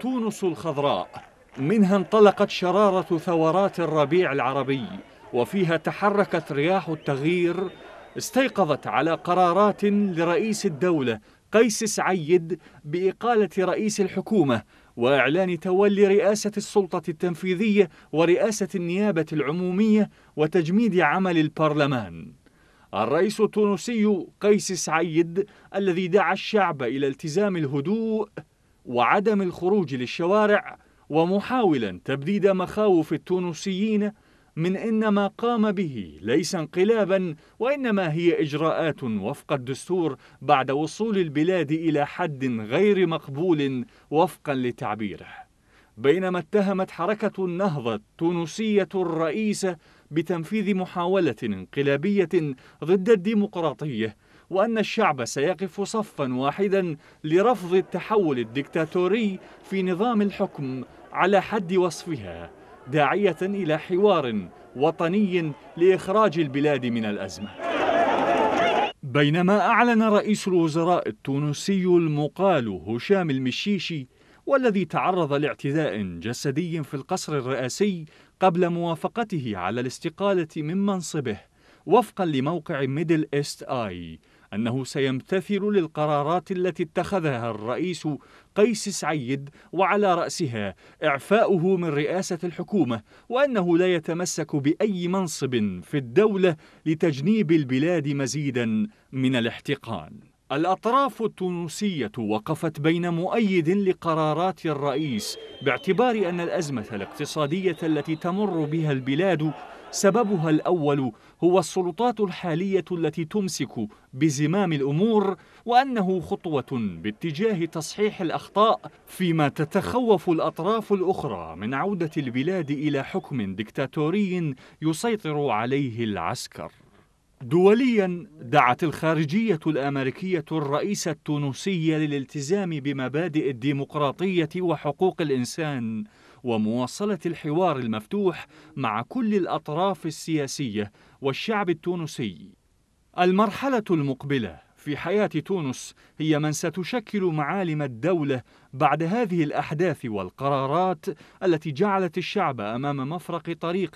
تونس الخضراء منها انطلقت شرارة ثورات الربيع العربي وفيها تحركت رياح التغيير استيقظت على قرارات لرئيس الدولة قيس سعيد بإقالة رئيس الحكومة وإعلان تولي رئاسة السلطة التنفيذية ورئاسة النيابة العمومية وتجميد عمل البرلمان الرئيس التونسي قيس سعيد الذي دعا الشعب إلى التزام الهدوء وعدم الخروج للشوارع ومحاولا تبديد مخاوف التونسيين من ان ما قام به ليس انقلابا وانما هي اجراءات وفق الدستور بعد وصول البلاد الى حد غير مقبول وفقا لتعبيره بينما اتهمت حركه النهضه التونسيه الرئيسه بتنفيذ محاوله انقلابيه ضد الديمقراطيه وأن الشعب سيقف صفا واحدا لرفض التحول الدكتاتوري في نظام الحكم على حد وصفها داعية إلى حوار وطني لإخراج البلاد من الأزمة بينما أعلن رئيس الوزراء التونسي المقال هشام المشيشي والذي تعرض لاعتداء جسدي في القصر الرئاسي قبل موافقته على الاستقالة من منصبه وفقا لموقع ميدل إيست آي أنه سيمتثل للقرارات التي اتخذها الرئيس قيس سعيد وعلى رأسها إعفاؤه من رئاسة الحكومة وأنه لا يتمسك بأي منصب في الدولة لتجنيب البلاد مزيدا من الاحتقان الأطراف التونسية وقفت بين مؤيد لقرارات الرئيس باعتبار أن الأزمة الاقتصادية التي تمر بها البلاد سببها الأول هو السلطات الحالية التي تمسك بزمام الأمور وأنه خطوة باتجاه تصحيح الأخطاء فيما تتخوف الأطراف الأخرى من عودة البلاد إلى حكم دكتاتوري يسيطر عليه العسكر دوليا دعت الخارجية الأمريكية الرئيس التونسي للالتزام بمبادئ الديمقراطية وحقوق الإنسان ومواصلة الحوار المفتوح مع كل الأطراف السياسية والشعب التونسي. المرحلة المقبلة في حياة تونس هي من ستشكل معالم الدولة بعد هذه الأحداث والقرارات التي جعلت الشعب أمام مفرق طريق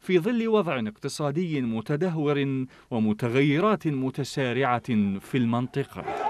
في ظل وضع اقتصادي متدهور ومتغيرات متسارعة في المنطقة.